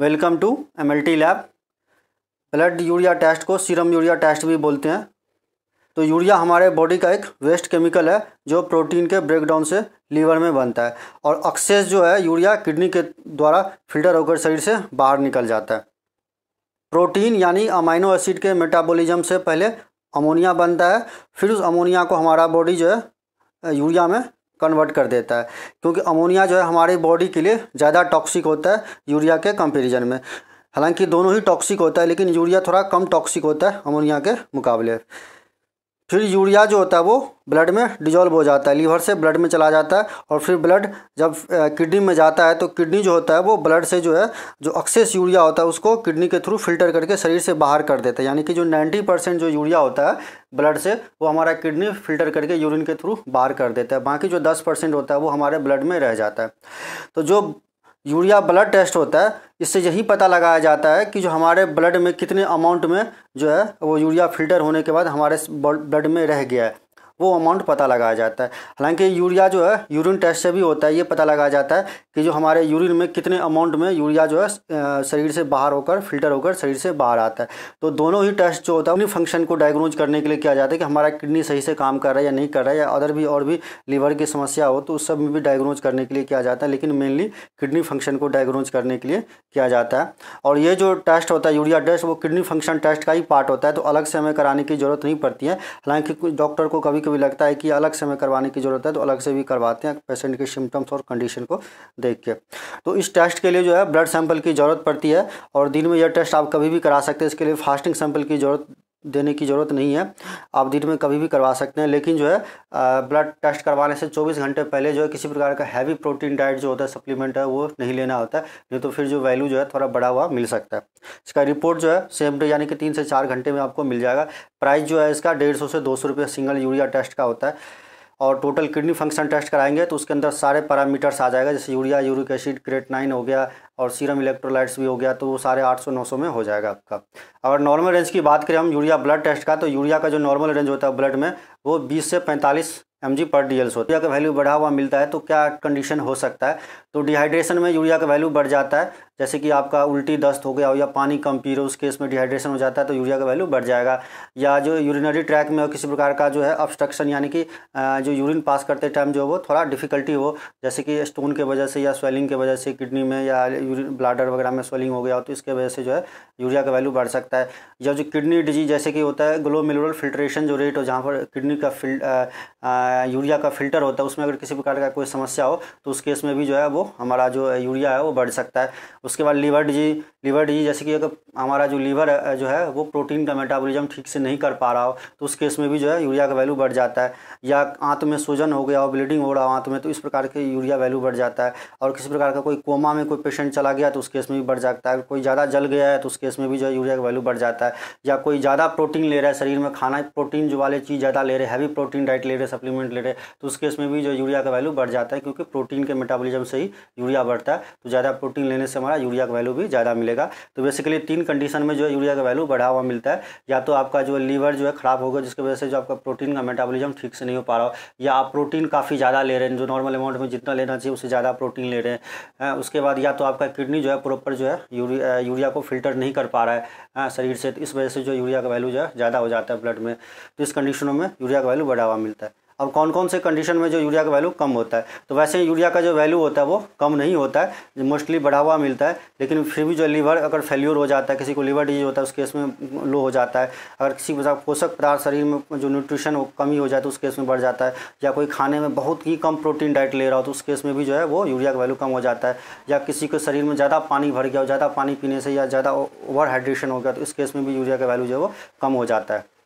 welcome to M L T lab blood urea test को serum urea test भी बोलते हैं तो यूरिया हमारे बॉडी का एक वेस्ट केमिकल है जो प्रोटीन के ब्रेकडाउन से लीवर में बनता है और अक्सेस जो है यूरिया किडनी के द्वारा फिल्टर होकर शरीर से बाहर निकल जाता है प्रोटीन यानी अमाइनो एसिड के मेटाबोलिज्म से पहले अमोनिया बनता है फिर उस अमोनिया को हमारा बॉडी जो है यूरिया में कन्वर्ट कर देता है क्योंकि अमोनिया जो है हमारे बॉडी के लिए ज़्यादा टॉक्सिक होता है यूरिया के कंपेरिजन में हालांकि दोनों ही टॉक्सिक होता है लेकिन यूरिया थोड़ा कम टॉक्सिक होता है अमोनिया के मुकाबले फिर यूरिया जो होता है वो ब्लड में डिजॉल्व हो जाता है लीवर से ब्लड में चला जाता है और फिर ब्लड जब किडनी में जाता है तो किडनी जो होता है वो ब्लड से जो है जो अक्सेस यूरिया होता है उसको किडनी के थ्रू फिल्टर करके शरीर से बाहर कर देता है यानी कि जो 90 परसेंट जो यूरिया होता है ब्लड से वो हमारा किडनी फिल्टर करके यूरिन के थ्रू बाहर कर देता है बाकी जो दस होता है वो हमारे ब्लड में रह जाता है तो जो यूरिया ब्लड टेस्ट होता है इससे यही पता लगाया जाता है कि जो हमारे ब्लड में कितने अमाउंट में जो है वो यूरिया फिल्टर होने के बाद हमारे ब्लड में रह गया है वो अमाउंट पता लगाया जाता है हालांकि यूरिया जो है यूरिन टेस्ट से भी होता है ये पता लगाया जाता है कि जो हमारे यूरिन में कितने अमाउंट में यूरिया जो है शरीर से बाहर होकर फिल्टर होकर शरीर से बाहर आता है तो दोनों ही टेस्ट जो होता है उन्हीं फंक्शन को डायग्नोज करने के लिए किया जाता है कि हमारा किडनी सही से काम कर रहा है या नहीं कर रहा है या अदर भी और भी लीवर की समस्या हो तो उस सब में भी डायग्नोज करने के लिए किया जाता है लेकिन मेनली किडनी फंक्शन को डायग्नोज करने के लिए किया जाता है और ये जो टेस्ट होता है यूरिया टेस्ट वो किडनी फंक्शन टेस्ट का ही पार्ट होता है तो अलग से हमें कराने की ज़रूरत नहीं पड़ती है हालांकि डॉक्टर को कभी तो भी लगता है कि अलग से हमें करवाने की ज़रूरत है तो अलग से भी करवाते हैं पेशेंट के सिम्टम्स और कंडीशन को देख के तो इस टेस्ट के लिए जो है ब्लड सैंपल की ज़रूरत पड़ती है और दिन में यह टेस्ट आप कभी भी करा सकते हैं इसके लिए फास्टिंग सैंपल की ज़रूरत देने की ज़रूरत नहीं है आप दिन में कभी भी करवा सकते हैं लेकिन जो है ब्लड टेस्ट करवाने से 24 घंटे पहले जो है किसी प्रकार का हैवी प्रोटीन डाइट जो होता है सप्लीमेंट है वो नहीं लेना होता है नहीं तो फिर जो वैल्यू जो है थोड़ा बड़ा हुआ मिल सकता है इसका रिपोर्ट जो है सेम डे यानी कि तीन से चार घंटे में आपको मिल जाएगा प्राइस जो है इसका डेढ़ से दो सौ सिंगल यूरिया टेस्ट का होता है और टोटल किडनी फंक्शन टेस्ट कराएंगे तो उसके अंदर सारे पैरामीटर्स आ जाएगा जैसे urea uric acid creatinine हो गया और सीरम इलेक्ट्रोलाइट्स भी हो गया तो वो सारे आठ सौ सौ में हो जाएगा आपका अगर नॉर्मल रेंज की बात करें हम यूरिया ब्लड टेस्ट का तो यूरिया का जो नॉर्मल रेंज होता है ब्लड में वो बीस से पैंतालीस एम जी पर डी एल सो यूरिया का वैल्यू बढ़ा हुआ मिलता है तो क्या कंडीशन हो सकता है तो डिहाइड्रेशन में यूरिया का वैल्यू बढ़ जाता है जैसे कि आपका उल्टी दस्त हो गया हो या पानी कम पी रहे हो उस केस में डिहाइड्रेशन हो जाता है तो यूरिया का वैल्यू बढ़ जाएगा या जो यूरिनरी ट्रैक में किसी प्रकार का जो है ऑब्स्ट्रक्शन यानी कि जो यूरिन पास करते टाइम जो वो थोड़ा डिफिकल्टी हो जैसे कि स्टोन के वजह से या स्वेलिंग के वजह से किडनी में या यूरिन ब्लाडर वगैरह में स्वेलिंग हो गया हो तो इसके वजह से जो है यूरिया का वैल्यू बढ़ सकता है या जो किडनी डिजीज जैसे कि होता है ग्लोमेरुलर फिल्ट्रेशन जो रेट हो जहाँ पर किडनी का फिल्ट यूरिया का फिल्टर होता है उसमें अगर किसी प्रकार का कोई समस्या हो तो उस केस में भी जो है वो हमारा जो यूरिया है वो बढ़ सकता है उसके बाद लीवर डिजी लीवर डिजी जैसे कि अगर हमारा जो लीवर जो है वो प्रोटीन का मेटाबॉलिज्म ठीक से नहीं कर पा रहा हो तो उस केस में भी जो है यूरिया का वैल्यू बढ़ जाता है या आंत में सूजन हो गया और ब्लीडिंग हो रहा हो आंत में तो इस प्रकार के यूरिया वैल्यू बढ़ जाता है और किसी प्रकार का कोई कोमा में कोई पेशेंट चला गया तो उस केस में भी बढ़ जाता है कोई ज़्यादा जल गया है तो उस केस में भी जो है यूरिया का वैल्यू बढ़ जाता है या कोई ज़्यादा प्रोटीन ले रहा है शरीर में खाना प्रोटीन जो वाले चीज़ ज़्यादा ले रहे हैवी प्रोटीन डाइट ले रहे सप्लीमेंट ले रहे तो उस केस में भी जो यूरिया का वैल्यू बढ़ जाता है क्योंकि प्रोटीन के मेटाबोलिज्म से ही यूरिया बढ़ता है तो ज़्यादा प्रोटीन लेने से हमारा यूरिया का वैल्यू भी ज़्यादा मिलेगा तो बेसिकली तीन कंडीशन में जो है यूरिया का वैल्यू बढ़ा हुआ मिलता है या तो आपका जो लीवर जो है ख़राब होगा जिसकी वजह से जो आपका प्रोटीन का मेटाबॉलिज्म ठीक से नहीं हो पा रहा हो या आप प्रोटीन काफ़ी ज़्यादा ले रहे हैं जो नॉर्मल अमाउंट में जितना लेना चाहिए उससे ज़्यादा प्रोटीन ले रहे हैं उसके बाद या तो आपका किडनी जो है प्रॉपर जो है यूरिया यूरिया को फिल्टर नहीं कर पा रहा है शरीर से इस वजह से जो यूरिया का वैल्यू जो है ज़्यादा हो जाता है ब्लड में तो इस कंडीशनों में यूरिया का वैल्यू बढ़ावा मिलता है अब कौन कौन से कंडीशन में जो यूरिया का वैल्यू कम होता है तो वैसे ही यूरिया का जो वैल्यू होता है वो कम नहीं होता है मोस्टली बढ़ावा मिलता है लेकिन फिर भी जो लीवर अगर फेल्यूर हो जाता है किसी को लीवर डिजीज होता है उस केस में लो हो जाता है अगर किसी को पोषक पदार्थ शरीर में जो न्यूट्रिशन कमी हो जाए तो उस केस में बढ़ जाता है या कोई खाने में बहुत ही कम प्रोटीन डाइट ले रहा हो तो उस केस में भी जो है वो यूरिया का वैल्यू कम हो जाता है या किसी के शरीर में ज़्यादा पानी भर गया हो ज़्यादा पानी पीने से या ज़्यादा ओवर हाइड्रेशन हो गया तो इस केस में भी यूरिया का वैल्यू जो है वो कम हो जाता है